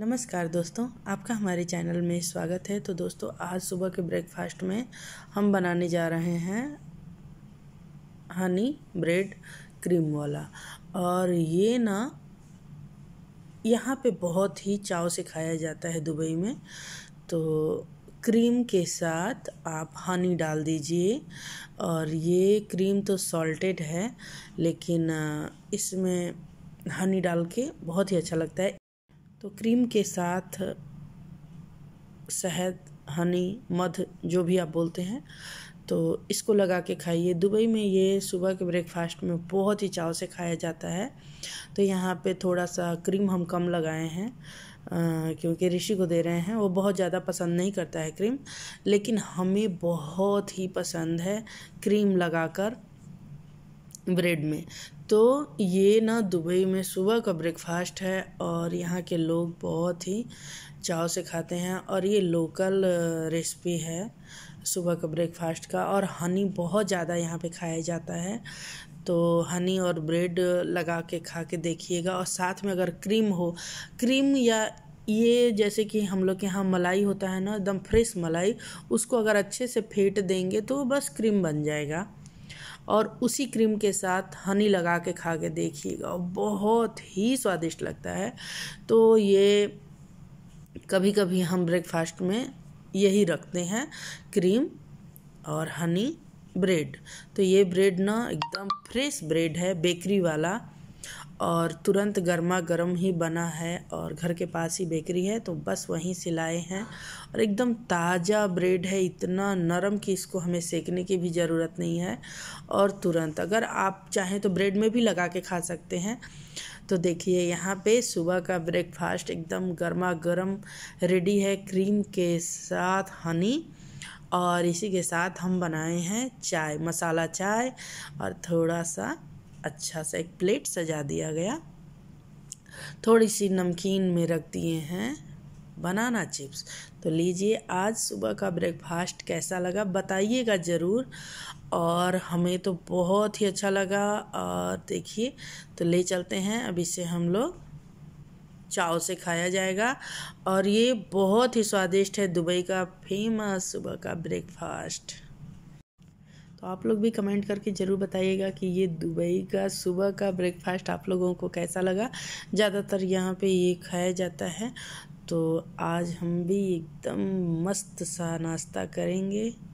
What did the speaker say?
नमस्कार दोस्तों आपका हमारे चैनल में स्वागत है तो दोस्तों आज सुबह के ब्रेकफास्ट में हम बनाने जा रहे हैं हनी ब्रेड क्रीम वाला और ये ना यहाँ पे बहुत ही चाव से खाया जाता है दुबई में तो क्रीम के साथ आप हनी डाल दीजिए और ये क्रीम तो सॉल्टेड है लेकिन इसमें हनी डाल के बहुत ही अच्छा लगता है तो क्रीम के साथ शहद हनी मध जो भी आप बोलते हैं तो इसको लगा के खाइए दुबई में ये सुबह के ब्रेकफास्ट में बहुत ही चाव से खाया जाता है तो यहाँ पे थोड़ा सा क्रीम हम कम लगाए हैं आ, क्योंकि ऋषि को दे रहे हैं वो बहुत ज़्यादा पसंद नहीं करता है क्रीम लेकिन हमें बहुत ही पसंद है क्रीम लगाकर ब्रेड में तो ये ना दुबई में सुबह का ब्रेकफास्ट है और यहाँ के लोग बहुत ही चाव से खाते हैं और ये लोकल रेसिपी है सुबह का ब्रेकफास्ट का और हनी बहुत ज़्यादा यहाँ पे खाया जाता है तो हनी और ब्रेड लगा के खा के देखिएगा और साथ में अगर क्रीम हो क्रीम या ये जैसे कि हम लोग के यहाँ मलाई होता है ना एकदम फ्रेश मलाई उसको अगर अच्छे से फेंट देंगे तो बस क्रीम बन जाएगा और उसी क्रीम के साथ हनी लगा के खा के देखिएगा बहुत ही स्वादिष्ट लगता है तो ये कभी कभी हम ब्रेकफास्ट में यही रखते हैं क्रीम और हनी ब्रेड तो ये ब्रेड ना एकदम फ्रेश ब्रेड है बेकरी वाला और तुरंत गर्मा गर्म ही बना है और घर के पास ही बेकरी है तो बस वहीं सिलाए हैं और एकदम ताज़ा ब्रेड है इतना नरम कि इसको हमें सेकने की भी ज़रूरत नहीं है और तुरंत अगर आप चाहें तो ब्रेड में भी लगा के खा सकते हैं तो देखिए यहाँ पे सुबह का ब्रेकफास्ट एकदम गर्मा गर्म रेडी है क्रीम के साथ हनी और इसी के साथ हम बनाए हैं चाय मसाला चाय और थोड़ा सा अच्छा सा एक प्लेट सजा दिया गया थोड़ी सी नमकीन में रख दिए हैं बनाना चिप्स तो लीजिए आज सुबह का ब्रेकफास्ट कैसा लगा बताइएगा ज़रूर और हमें तो बहुत ही अच्छा लगा और देखिए तो ले चलते हैं अभी से हम लोग चाव से खाया जाएगा और ये बहुत ही स्वादिष्ट है दुबई का फेमस सुबह का ब्रेकफास्ट तो आप लोग भी कमेंट करके ज़रूर बताइएगा कि ये दुबई का सुबह का ब्रेकफास्ट आप लोगों को कैसा लगा ज़्यादातर यहाँ पे ये खाया जाता है तो आज हम भी एकदम मस्त सा नाश्ता करेंगे